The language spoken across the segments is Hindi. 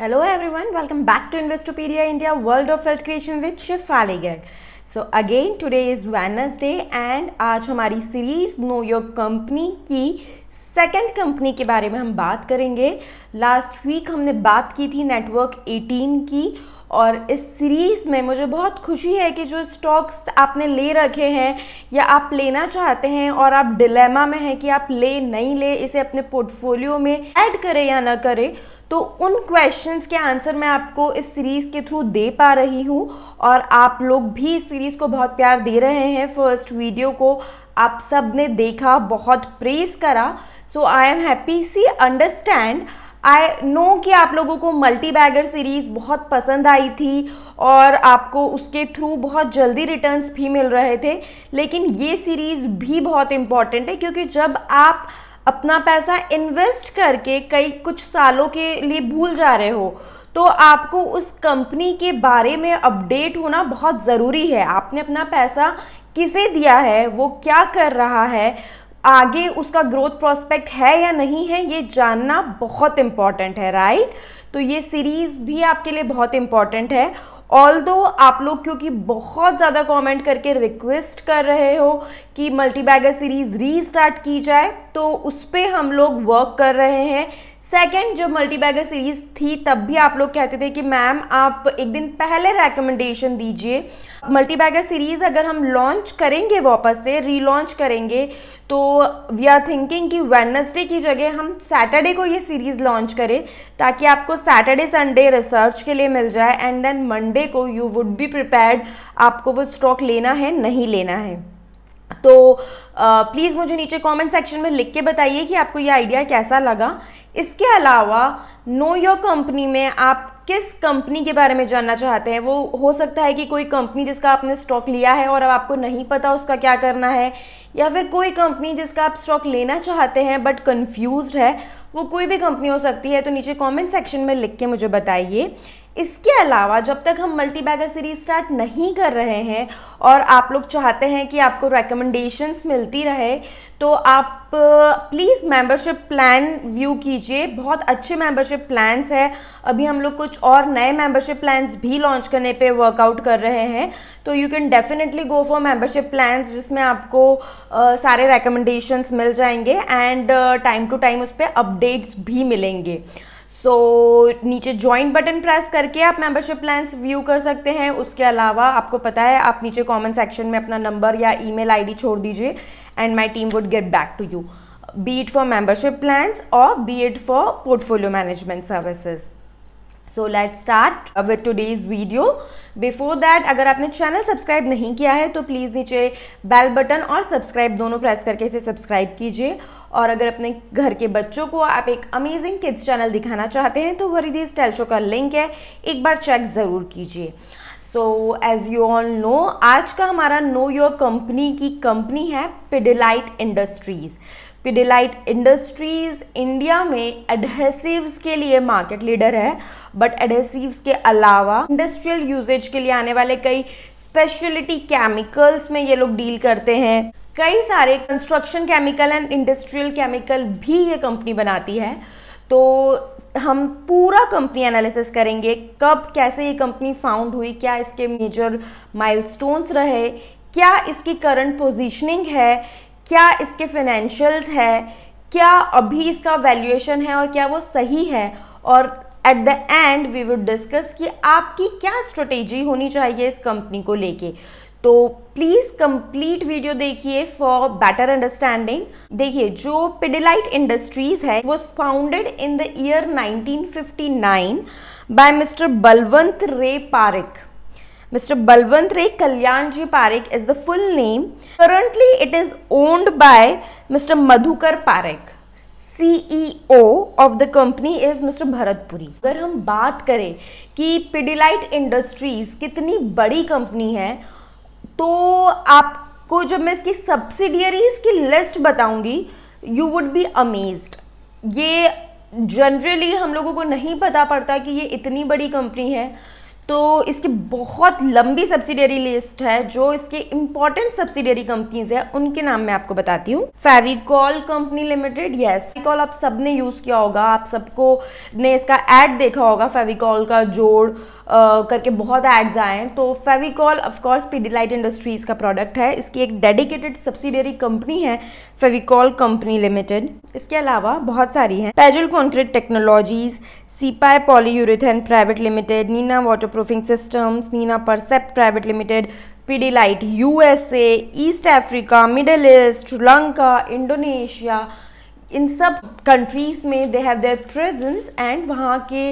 Hello everyone welcome back to Investopedia India world of health creation with Shefali so again today is Wednesday and आज हमारी सीरीज नो योर कंपनी की सेकेंड कंपनी के बारे में हम बात करेंगे लास्ट वीक हमने बात की थी नेटवर्क 18 की और इस सीरीज़ में मुझे बहुत खुशी है कि जो स्टॉक्स आपने ले रखे हैं या आप लेना चाहते हैं और आप डिलेमा में हैं कि आप ले नहीं ले इसे अपने पोर्टफोलियो में ऐड करें या ना करें तो उन क्वेश्चंस के आंसर मैं आपको इस सीरीज़ के थ्रू दे पा रही हूँ और आप लोग भी इस सीरीज़ को बहुत प्यार दे रहे हैं फर्स्ट वीडियो को आप सब ने देखा बहुत प्रेस करा so I am happy see understand I know कि आप लोगों को मल्टी बैगर सीरीज़ बहुत पसंद आई थी और आपको उसके थ्रू बहुत जल्दी रिटर्न्स भी मिल रहे थे लेकिन ये सीरीज़ भी बहुत इम्पॉर्टेंट है क्योंकि जब आप अपना पैसा इन्वेस्ट करके कई कुछ सालों के लिए भूल जा रहे हो तो आपको उस कंपनी के बारे में अपडेट होना बहुत ज़रूरी है आपने अपना पैसा किसे दिया है वो क्या कर रहा है आगे उसका ग्रोथ प्रोस्पेक्ट है या नहीं है ये जानना बहुत इम्पॉर्टेंट है राइट तो ये सीरीज़ भी आपके लिए बहुत इम्पॉर्टेंट है ऑल दो आप लोग क्योंकि बहुत ज़्यादा कमेंट करके रिक्वेस्ट कर रहे हो कि मल्टीबैगर सीरीज़ रीस्टार्ट की जाए तो उस पर हम लोग वर्क कर रहे हैं सेकेंड जब मल्टी बैगर सीरीज थी तब भी आप लोग कहते थे कि मैम आप एक दिन पहले रेकमेंडेशन दीजिए मल्टी बैगर सीरीज अगर हम लॉन्च करेंगे वापस से रीलॉन्च करेंगे तो वी आर थिंकिंग कि वेडनेसडे की जगह हम सैटरडे को ये सीरीज़ लॉन्च करें ताकि आपको सैटरडे संडे रिसर्च के लिए मिल जाए एंड देन मंडे को यू वुड बी प्रिपेयर्ड आपको वो स्टॉक लेना है नहीं लेना है तो प्लीज़ मुझे नीचे कमेंट सेक्शन में लिख के बताइए कि आपको ये आइडिया कैसा लगा इसके अलावा नो योर कंपनी में आप किस कंपनी के बारे में जानना चाहते हैं वो हो सकता है कि कोई कंपनी जिसका आपने स्टॉक लिया है और अब आपको नहीं पता उसका क्या करना है या फिर कोई कंपनी जिसका आप स्टॉक लेना चाहते हैं बट कंफ्यूज्ड है वो कोई भी कंपनी हो सकती है तो नीचे कमेंट सेक्शन में लिख के मुझे बताइए इसके अलावा जब तक हम मल्टी बैगर सीरीज स्टार्ट नहीं कर रहे हैं और आप लोग चाहते हैं कि आपको रेकमेंडेशंस मिलती रहे तो आप प्लीज़ मेंबरशिप प्लान व्यू कीजिए बहुत अच्छे मेंबरशिप प्लान्स हैं अभी हम लोग कुछ और नए मेंबरशिप प्लान्स भी लॉन्च करने पे वर्कआउट कर रहे हैं तो you can definitely go for membership plans जिसमें आपको आ, सारे रेकमेंडेशंस मिल जाएंगे एंड टाइम टू टाइम उस पर अपडेट्स भी मिलेंगे सो so, नीचे ज्वाइन बटन प्रेस करके आप मेंबरशिप प्लान्स व्यू कर सकते हैं उसके अलावा आपको पता है आप नीचे कमेंट सेक्शन में अपना नंबर या ईमेल आईडी छोड़ दीजिए and my team would get back to you be it for membership plans और be it for portfolio management services so let start to today's video before that अगर आपने चैनल सब्सक्राइब नहीं किया है तो प्लीज़ नीचे बेल बटन और सब्सक्राइब दोनों प्रेस करके इसे सब्सक्राइब कीजिए और अगर अपने घर के बच्चों को आप एक अमेजिंग किड्स चैनल दिखाना चाहते हैं तो वरीदीज स्टाइल शो का लिंक है एक बार चेक ज़रूर कीजिए so as you all know आज का हमारा नो योर कंपनी की कंपनी है Pidilite industries Pidilite industries India में एडहेसिव्स के लिए मार्केट लीडर है बट एडहेसिव्स के अलावा इंडस्ट्रियल यूजेज के लिए आने वाले कई स्पेशलिटी केमिकल्स में ये लोग डील करते हैं कई सारे construction chemical and industrial chemical भी ये कंपनी बनाती है तो हम पूरा कंपनी एनालिसिस करेंगे कब कैसे ये कंपनी फाउंड हुई क्या इसके मेजर माइलस्टोन्स रहे क्या इसकी करंट पोजीशनिंग है क्या इसके फिनेंशियल्स है क्या अभी इसका वैल्यूएशन है और क्या वो सही है और at the end we would discuss कि आपकी क्या स्ट्रेटेजी होनी चाहिए इस कंपनी को लेके तो प्लीज़ कंप्लीट वीडियो देखिए फॉर बेटर अंडरस्टैंडिंग देखिए जो पिडिलाइट इंडस्ट्रीज है was founded in the year 1959 by mister Balvant Rai Parekh Mr. Balwant Ray Kalyanji Parekh is the full name. Currently, it is owned by Mr. Madhukar Parekh. CEO of the company is Mr. Bharat Puri. अगर हम बात करें कि पिडिलाइट इंडस्ट्रीज कितनी बड़ी कंपनी है तो आपको जब मैं इसकी सब्सिडियरीज की लिस्ट बताऊंगी यू वुड बी अमेज्ड ये जनरली हम लोगों को नहीं पता पड़ता कि ये इतनी बड़ी कंपनी है तो इसकी बहुत लंबी सब्सिडियरी लिस्ट है जो इसके इंपॉर्टेंट सब्सिडियरी कंपनीज है उनके नाम मैं आपको बताती हूँ Fevicol company limited yes Fevicol आप सबने यूज़ किया होगा आप सबको ने इसका एड देखा होगा फेविकॉल का जोड़ आ, करके बहुत एड्स आए हैं तो फेविकॉल ऑफकोर्स पीडीलाइट इंडस्ट्रीज का प्रोडक्ट है इसकी एक डेडिकेटेड सब्सिडियरी कंपनी है फेविकॉल कंपनी लिमिटेड इसके अलावा बहुत सारी है Pagel concrete technologies CIPY polyurethane private limited Nina waterproofing systems Nina Percept private limited Pidilite USA East Africa Middle East Sri Lanka Indonesia इन सब कंट्रीज़ में they have their presence and वहाँ के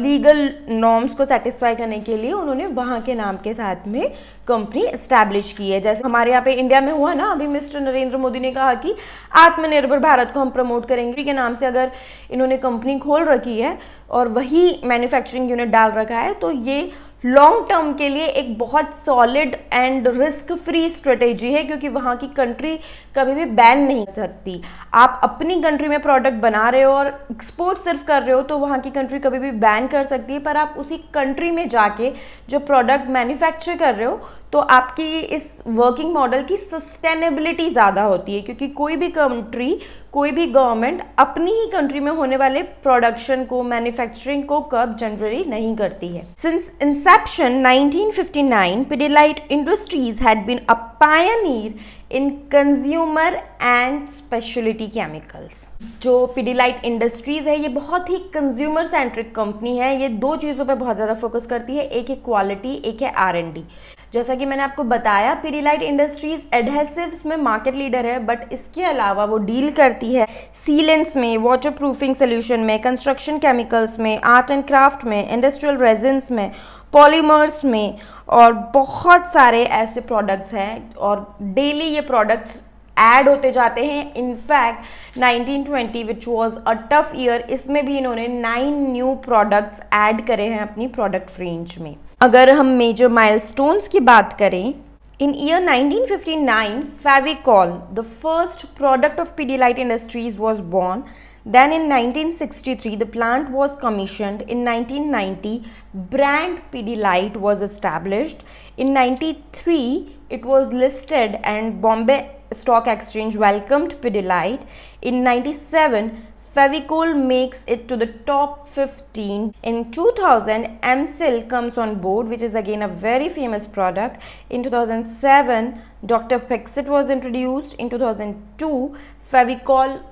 लीगल uh, नॉर्म्स को सेटिस्फाई करने के लिए उन्होंने वहाँ के नाम के साथ में कंपनी इस्टेब्लिश की है जैसे हमारे यहाँ पे इंडिया में हुआ ना अभी मिस्टर नरेंद्र मोदी ने कहा कि आत्मनिर्भर भारत को हम प्रमोट करेंगे के नाम से अगर इन्होंने कंपनी खोल रखी है और वही मैन्युफैक्चरिंग यूनिट डाल रखा है तो ये लॉन्ग टर्म के लिए एक बहुत solid and risk free strategy है क्योंकि वहाँ की कंट्री कभी भी बैन नहीं करती आप अपनी कंट्री में प्रोडक्ट बना रहे हो और एक्सपोर्ट सिर्फ कर रहे हो तो वहाँ की कंट्री कभी भी बैन कर सकती है पर आप उसी कंट्री में जाके जो प्रोडक्ट मैन्युफैक्चर कर रहे हो तो आपकी इस वर्किंग मॉडल की सस्टेनेबिलिटी ज़्यादा होती है क्योंकि कोई भी कंट्री कोई भी गवर्नमेंट अपनी ही कंट्री में होने वाले प्रोडक्शन को मैन्युफैक्चरिंग को कब जनरली नहीं करती है since inception 1959 Pidilite industries had been a pioneer in consumer and speciality chemicals जो पिडिलाइट इंडस्ट्रीज़ है ये बहुत ही कंज्यूमर सेंट्रिक कंपनी है ये दो चीज़ों पर बहुत ज़्यादा फोकस करती है एक है क्वालिटी एक है आर एंड डी जैसा कि मैंने आपको बताया पीडीलाइट इंडस्ट्रीज एडहेसिव्स में मार्केट लीडर है बट इसके अलावा वो डील करती है सीलेंस में वाटर प्रूफिंग सोल्यूशन में कंस्ट्रक्शन केमिकल्स में आर्ट एंड क्राफ्ट में इंडस्ट्रियल रेजेंस में पॉलीमर्स में और बहुत सारे ऐसे प्रोडक्ट्स हैं और डेली ये प्रोडक्ट्स ऐड होते जाते हैं in fact 1920 which was a tough year इसमें भी इन्होंने नाइन न्यू प्रोडक्ट्स ऐड करे हैं अपनी प्रोडक्ट रेंज में अगर हम मेजर माइलस्टोन्स की बात करें in year 1959 Fevicol the first product of Pidilite industries was born then in nineteen sixty three the plant was commission in nineteen 1990 brand Pidilite was established in three it was listed and Bombay stock exchange welcomed Pidilite in seven Fevicol makes it to the top 15. In 2000, Amsil comes on board, which is again a very famous product. In 2007, Dr. Fixit was introduced. In 2002, Fevicol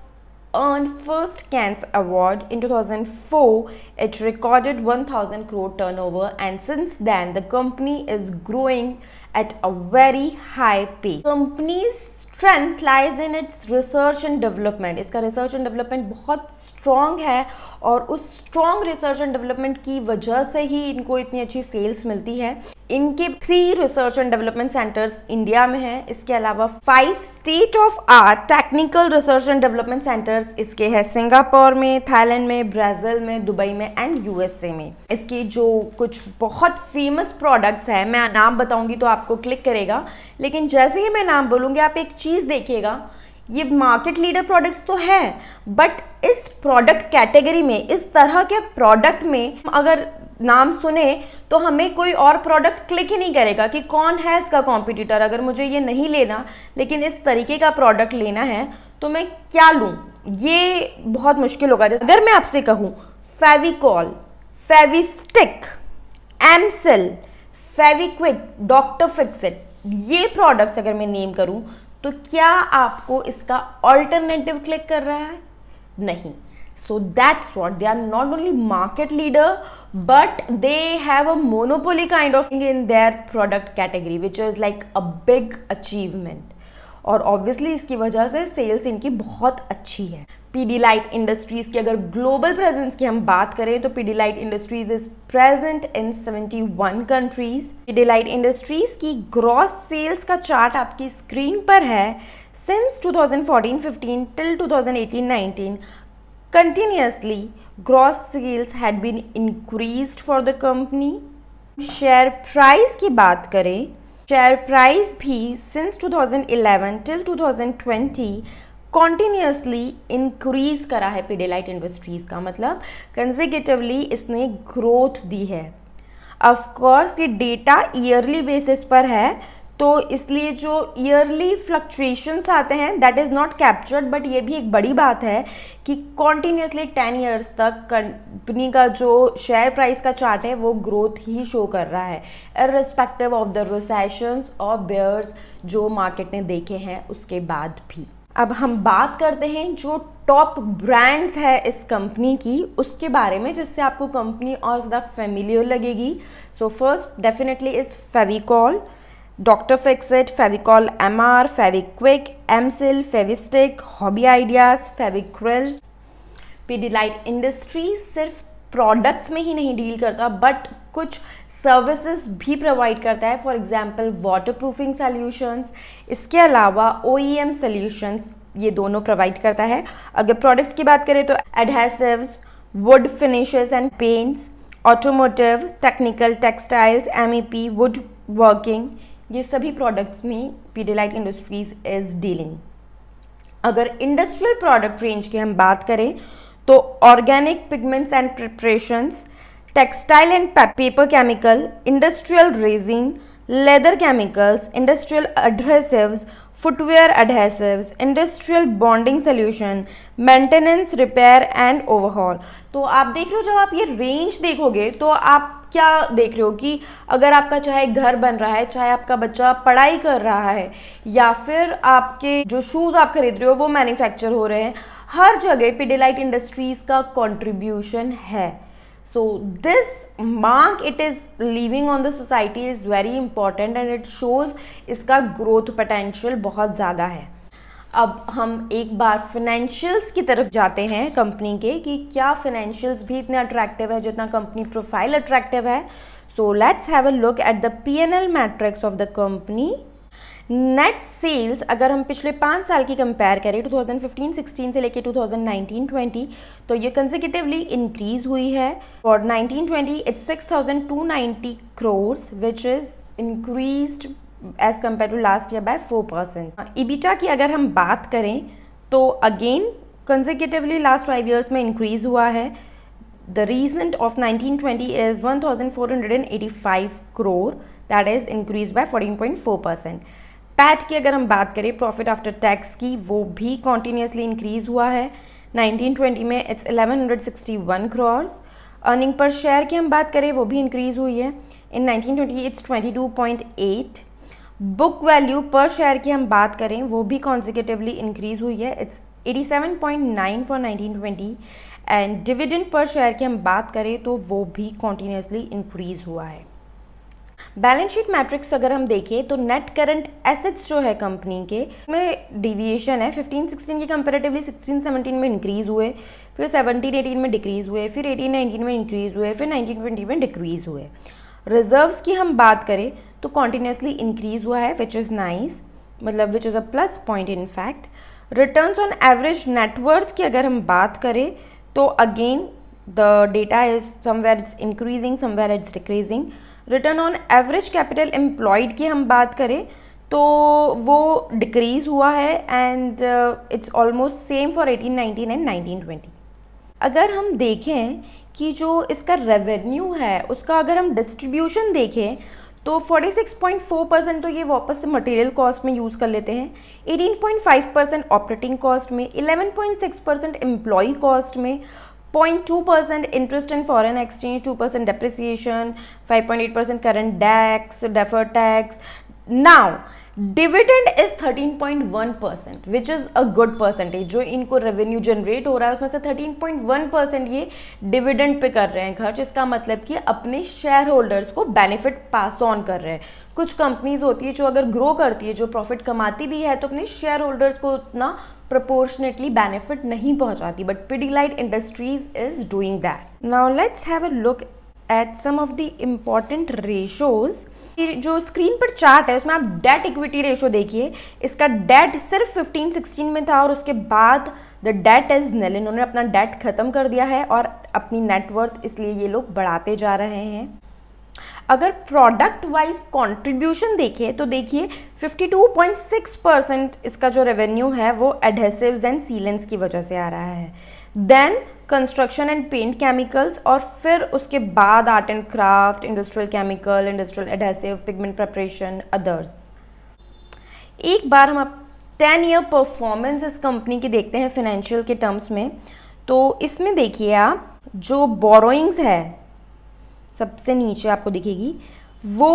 earned first Cannes Award. In 2004, it recorded 1000 crore turnover and since then the company is growing at a very high pace. Companies strength lies in its research and development इसका रिसर्च एंड डेवलपमेंट बहुत स्ट्रॉन्ग है और उस स्ट्रॉन्ग रिसर्च एंड डेवलपमेंट की वजह से ही इनको इतनी अच्छी सेल्स मिलती है इनके three research and development centres India में हैं इसके अलावा five state of art technical research and development centres इसके हैं सिंगापुर में थाईलैंड में ब्राज़ील में दुबई में एंड यूएसए में इसके जो कुछ बहुत फेमस प्रोडक्ट्स हैं मैं नाम बताऊंगी तो आपको क्लिक करेगा लेकिन जैसे ही मैं नाम बोलूँगी आप एक चीज़ चीज़ देखिएगा ये मार्केट लीडर प्रोडक्ट्स तो है बट इस प्रोडक्ट कैटेगरी में इस तरह के प्रोडक्ट में अगर नाम सुने तो हमें कोई और प्रोडक्ट क्लिक ही नहीं करेगा कि कौन है इसका कॉम्पिटिटर अगर मुझे ये नहीं लेना लेकिन इस तरीके का प्रोडक्ट लेना है तो मैं क्या लूँ ये बहुत मुश्किल होगा जैसे अगर मैं आपसे कहूँ Fevicol Fevistik M Seal Fevikwik doctor Fixit ये प्रोडक्ट्स अगर मैं नेम करूँ तो क्या आपको इसका ऑल्टरनेटिव क्लिक कर रहा है नहीं so that's what they are not only market leader but they have a monopoly kind of thing in their product category which is like a big achievement और ऑब्वियसली इसकी वजह से सेल्स इनकी बहुत अच्छी है पीडीलाइट इंडस्ट्रीज़ की अगर ग्लोबल प्रेजेंस की हम बात करें तो Pidilite industries is present in 71 countries Pidilite industries की ग्रॉस सेल्स का चार्ट आपकी स्क्रीन पर है since 2014-15 till 2018-19 continuously gross sales had been increase for the company share price की बात करें शेयर प्राइस भी सिंस 2011 टिल 2020 कॉन्टीन्यूसली इंक्रीज करा है पीडेलाइट इंडस्ट्रीज़ का मतलब कंजिकेटिवली इसने ग्रोथ दी है ऑफकोर्स ये डेटा ईयरली बेसिस पर है तो इसलिए जो ईयरली फ्लक्चुएशंस आते हैं that is not captured but ये भी एक बड़ी बात है कि कॉन्टीन्यूसली टेन ईयर्स तक कंपनी का जो शेयर प्राइस का चार्ट है वो ग्रोथ ही शो कर रहा है रिस्पेक्टिव ऑफ द रिसेशंस और बेयर्स जो मार्केट ने देखे हैं उसके बाद भी अब हम बात करते हैं जो टॉप ब्रांड्स है इस कंपनी की उसके बारे में जिससे आपको कंपनी और ज़्यादा फेमिलियर लगेगी सो फर्स्ट डेफिनेटली इस Fevicol doctor Fixit Fevicol M R Fevikwik M Seal Fevistik hobby ideas Fevicryl Pidilite industry सिर्फ प्रोडक्ट्स में ही नहीं डील करता बट कुछ सर्विसेज भी प्रोवाइड करता है for example water proofing solutions इसके अलावा ओ ई एम सॉल्यूशंस ये दोनों प्रोवाइड करता है अगर प्रोडक्ट्स की बात करें तो adhesives wood finishes and paints automotive technical textiles M wood working ये सभी प्रोडक्ट्स में पीडीलाइट इंडस्ट्रीज इज़ डीलिंग अगर इंडस्ट्रियल प्रोडक्ट रेंज की हम बात करें तो organic pigments and preparations textile and paper chemical, industrial resin, leather chemicals, industrial adhesives, footwear adhesives, industrial bonding solution, maintenance, repair and overhaul. तो आप देख रहे हो जब आप ये रेंज देखोगे तो आप क्या देख रहे हो कि अगर आपका चाहे घर बन रहा है चाहे आपका बच्चा पढ़ाई कर रहा है या फिर आपके जो शूज़ आप खरीद रहे हो वो मैन्युफैक्चर हो रहे हैं हर जगह पे डिलाइट इंडस्ट्रीज़ का कंट्रीब्यूशन है so this mark it is leaving on the society is very important and it shows इसका growth potential बहुत ज़्यादा है अब हम एक बार फिनेंशियल्स की तरफ जाते हैं कंपनी के कि क्या फाइनेंशियल्स भी इतने अट्रैक्टिव है जितना कंपनी प्रोफाइल अट्रैक्टिव है so let's have a look at the P N L matrix of the company net sales अगर हम पिछले पाँच साल की कंपेयर करें 2015-16 से लेकर 2019-20 तो ये कंजिकटिवली इंक्रीज हुई है और 1920 it's 6,290 crores which is increase as compare to last year by 4 percent EBITDA की अगर हम बात करें तो again conjunctively last five years में इंक्रीज हुआ है the recent of 1920 is 1485 crore that is increased by 14.4 percent PAT की अगर हम बात करें प्रॉफिट आफ्टर टैक्स की वो भी कॉन्टीन्यूसली इंक्रीज़ हुआ है 1920 में it's 1161 crores earning per share की हम बात करें वो भी इंक्रीज़ हुई है in 1920 it's 22.8 book value per share की हम बात करें वो भी कॉन्जिकटिवली इंक्रीज़ हुई है it's 87.9 for 1920 and dividend per share की हम बात करें तो वो भी कॉन्टीन्यूसली इंक्रीज़ हुआ है बैलेंस शीट मैट्रिक्स अगर हम देखें तो नेट करंट एसेट्स जो है कंपनी के में डिविएशन है 15 16 के कंपेरेटिवली 16 17 में इंक्रीज़ हुए फिर 17 18 में डिक्रीज़ हुए फिर 18 19 में इंक्रीज़ हुए फिर 19 20 में डिक्रीज़ हुए रिजर्व्स की हम बात करें तो कॉन्टीन्यूसली इंक्रीज़ हुआ है विच इज़ नाइस मतलब which is a plus point in fact return on average net worth की अगर हम बात करें तो again the data is somewhere it's increasing somewhere it's decreasing return on average capital employed की हम बात करें तो वो डिक्रीज़ हुआ है and it's almost same for 1819 and 1920 अगर हम देखें कि जो इसका रेवेन्यू है उसका अगर हम डिस्ट्रीब्यूशन देखें तो 46.4 परसेंट तो ये वापस से मटेरियल कॉस्ट में यूज़ कर लेते हैं 18.5 परसेंट ऑपरेटिंग कॉस्ट में 11.6 परसेंट एम्प्लॉय कॉस्ट में 0.2% interest in foreign exchange, 2% depreciation, 5.8% current tax, deferred tax. Now, dividend is 13.1 percent which is a good percentage जो इनको रेवेन्यू जनरेट हो रहा है उसमें से 13.1 परसेंट ये डिविडेंड पे कर रहे हैं खर्च इसका मतलब कि अपने शेयर होल्डर्स को बेनिफिट पास ऑन कर रहे हैं कुछ कंपनीज होती है जो अगर ग्रो करती है जो प्रॉफिट कमाती भी है तो अपने शेयर होल्डर्स को उतना प्रपोर्शनेटली बेनिफिट नहीं पहुंचाती but Pidilite industries is doing that now let's have a look at some of the important ratios जो स्क्रीन पर चार्ट है उसमें आप डेट इक्विटी रेशो देखिए इसका डेट सिर्फ 15 16 में था और उसके बाद द डेट इज़ नल इन्होंने अपना डेट ख़त्म कर दिया है और अपनी नेटवर्थ इसलिए ये लोग बढ़ाते जा रहे हैं अगर प्रोडक्ट वाइज कंट्रीब्यूशन देखें तो देखिए 52.6 परसेंट इसका जो रेवेन्यू है वो एडहेसिव्स एंड सीलेंस की वजह से आ रहा है then construction and paint chemicals और फिर उसके बाद art and craft industrial chemical industrial adhesive pigment preparation others एक बार हम आप टेन ईयर परफॉर्मेंस इस कंपनी की देखते हैं फाइनेंशियल के टर्म्स में तो इसमें देखिए आप जो बोरोइंग्स है सबसे नीचे आपको दिखेगी वो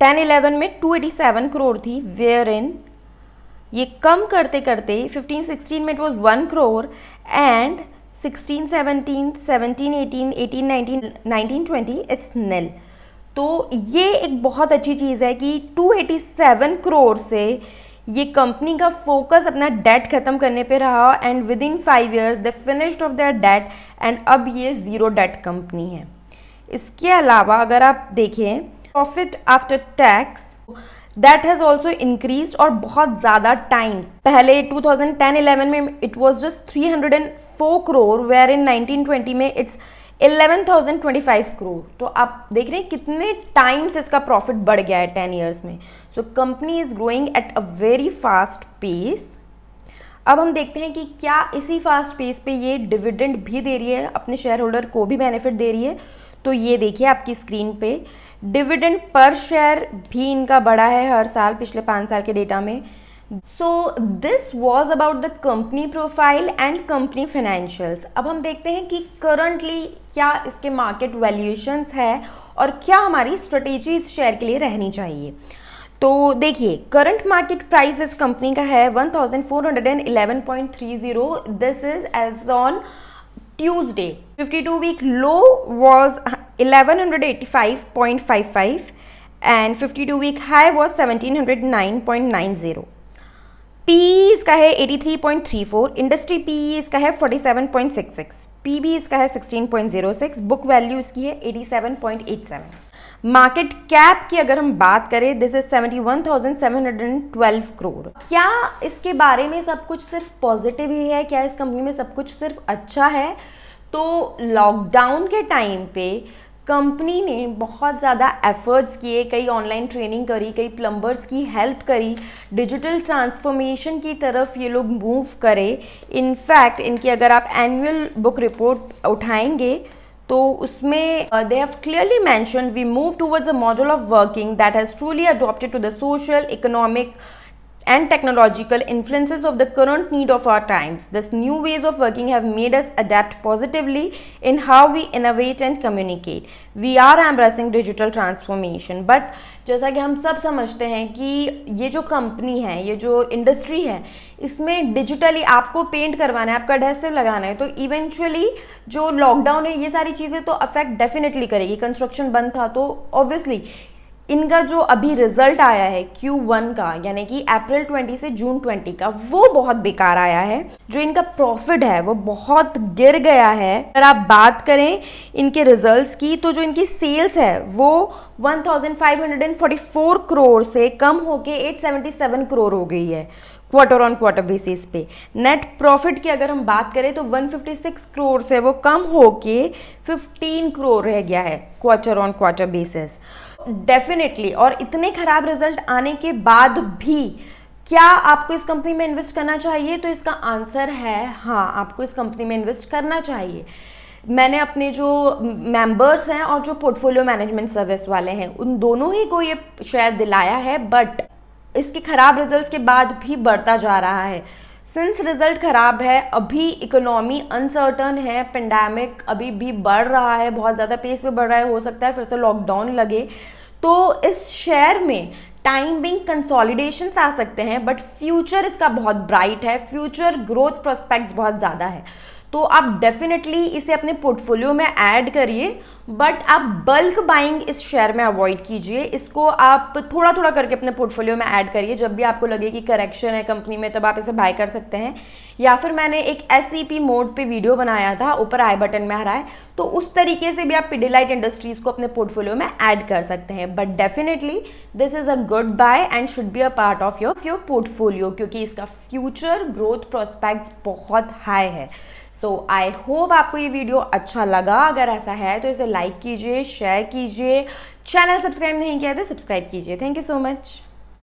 टेन इलेवन में टू एटी सेवन करोड़ थी वेयर इन ये कम करते करते फिफ्टीन सिक्सटीन में it was one crore and sixteen seventeen seventeen eighteen eighteen nineteen nineteen twenty it's nil तो ये एक बहुत अच्छी चीज़ है कि 287 करोड़ से ये कंपनी का फोकस अपना डेट ख़त्म करने पे रहा and within five years the finished off their debt and अब ये ज़ीरो डेट कंपनी है इसके अलावा अगर आप देखें profit after tax that has also increase और बहुत ज़्यादा टाइम्स पहले 2010-11 में it was just 304 crore where in 1920 में इट्स 11,025 करोड़ तो आप देख रहे हैं कितने टाइम्स इसका प्रॉफिट बढ़ गया है टेन ईयर्स में so company is growing at a very fast pace अब हम देखते हैं कि क्या इसी फास्ट पेस पे ये डिविडेंड भी दे रही है अपने शेयर होल्डर को भी बेनिफिट दे रही है तो ये देखिए आपकी स्क्रीन पे डिविडेंड पर शेयर भी इनका बड़ा है हर साल पिछले पाँच साल के डेटा में so this was about the company profile and company financials अब हम देखते हैं कि करंटली क्या इसके मार्केट वैल्यूएशंस है और क्या हमारी स्ट्रेटेजी इस शेयर के लिए रहनी चाहिए तो देखिए करंट मार्केट प्राइस इस कंपनी का है 1411.30 this is as on Tuesday fifty two week low was hundred eighty five point five five and fifty two week high was seventeen hundred nine point nine zero P इसका है फोर इंडस्ट्री पी इसका है forty seven point six six P B इसका है sixteen point zero six book value इसकी है eighty seven point eight seven market cap की अगर हम बात करें दिस इज 71,712 करोड़ क्या इसके बारे में सब कुछ सिर्फ पॉजिटिव ही है क्या इस कंपनी में सब कुछ सिर्फ अच्छा है तो लॉकडाउन के टाइम पे कंपनी ने बहुत ज़्यादा एफर्ट्स किए कई ऑनलाइन ट्रेनिंग करी कई प्लम्बर्स की हेल्प करी डिजिटल ट्रांसफॉर्मेशन की तरफ ये लोग मूव करे इनफैक्ट इनकी अगर आप एनुअल बुक रिपोर्ट उठाएंगे तो उसमें they have clearly mention we move towards a model of working that has truly adopted to the social economic and technological influences of the current need of our times. this new ways of working have made us adapt positively in how we innovate and communicate. We are embracing digital transformation. But जैसा कि हम सब समझते हैं कि ये जो कंपनी है ये जो इंडस्ट्री है इसमें डिजिटली आपको पेंट करवाना है आपका एडहेसिव लगाना है तो इवेंचुअली जो लॉकडाउन है ये सारी चीज़ें तो अफेक्ट डेफिनेटली करेगी कंस्ट्रक्शन बंद था तो ऑब्वियसली इनका जो अभी रिजल्ट आया है Q1 का यानी कि अप्रैल 20 से जून 20 का वो बहुत बेकार आया है जो इनका प्रॉफिट है वो बहुत गिर गया है अगर आप बात करें इनके रिजल्ट्स की तो जो इनकी सेल्स है वो 1544 करोड़ से कम होके 877 करोड़ हो गई है क्वार्टर ऑन क्वार्टर बेसिस पे नेट प्रॉफिट की अगर हम बात करें तो 156 करोड़ से वो कम होके 15 करोड़ रह गया है quarter on quarter basis definitely और इतने खराब रिजल्ट आने के बाद भी क्या आपको इस कंपनी में इन्वेस्ट करना चाहिए तो इसका आंसर है हाँ आपको इस कंपनी में इन्वेस्ट करना चाहिए मैंने अपने जो मेंबर्स हैं और जो पोर्टफोलियो मैनेजमेंट सर्विस वाले हैं उन दोनों ही को ये शेयर दिलाया है बट इसके ख़राब रिजल्ट्स के बाद भी बढ़ता जा रहा है सिंस रिजल्ट ख़राब है अभी इकोनॉमी अनसर्टन है पेंडेमिक अभी भी बढ़ रहा है बहुत ज़्यादा पेस पे बढ़ रहा है हो सकता है फिर से लॉकडाउन लगे तो इस शेयर में टाइम बिंग कंसोलिडेशन आ सकते हैं बट फ्यूचर इसका बहुत ब्राइट है फ्यूचर ग्रोथ प्रोस्पेक्ट्स बहुत ज़्यादा है तो आप डेफिनेटली इसे अपने पोर्टफोलियो में ऐड करिए बट आप बल्क बाइंग इस शेयर में अवॉइड कीजिए इसको आप थोड़ा थोड़ा करके अपने पोर्टफोलियो में ऐड करिए जब भी आपको लगे कि करेक्शन है कंपनी में तब आप इसे बाय कर सकते हैं या फिर मैंने एक एस मोड e पे वीडियो बनाया था ऊपर आई बटन में हराए तो उस तरीके से भी आप पिडिलाइट इंडस्ट्रीज़ को अपने पोर्टफोलियो में ऐड कर सकते हैं but definitely this is a good buy and should be a part of your your portfolio क्योंकि इसका फ्यूचर ग्रोथ प्रोस्पेक्ट्स बहुत हाई है सो आई होप आपको ये वीडियो अच्छा लगा अगर ऐसा है तो इसे लाइक कीजिए शेयर कीजिए चैनल सब्सक्राइब नहीं किया तो सब्सक्राइब कीजिए थैंक यू सो मच